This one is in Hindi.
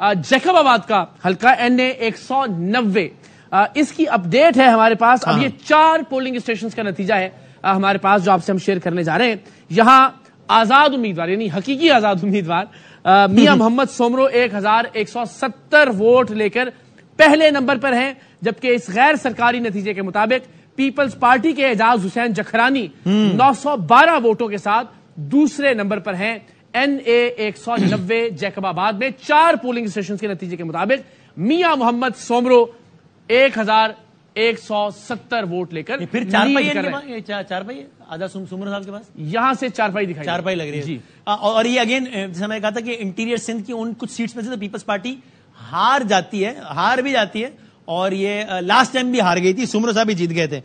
जैकबाबाद का हल्का एन ए एक सौ नब्बे इसकी अपडेट है हमारे पास अब ये हाँ। चार पोलिंग स्टेशन का नतीजा है आ, हमारे पास जो आपसे हम शेयर करने जा रहे हैं यहाँ आजाद उम्मीदवार यानी हकीकी आजाद उम्मीदवार मियां मोहम्मद सोमरो एक हजार एक सौ सत्तर वोट लेकर पहले नंबर पर हैं जबकि इस गैर सरकारी नतीजे के मुताबिक पीपल्स पार्टी के एजाज हुसैन जखरानी 912 हम्म। वोटों के साथ दूसरे नंबर पर हैं एनए एक सौ नब्बे जैकबाबाद में चार पोलिंग स्टेशन के नतीजे के मुताबिक मियां मोहम्मद सोमरो एक हजार एक सौ सत्तर वोट लेकर फिर चार पाई चार, चार पाई आधा सुम, सुमर साहब के पास यहां से चार पाई दिखाई चार पाई लग रही है जी और ये अगेन जैसे मैंने कहा था कि इंटीरियर सिंध की उन कुछ सीट्स में से तो पीपल्स पार्टी हार जाती है हार भी जाती है और ये लास्ट टाइम भी हार गई थी सुमर साहब भी जीत गए थे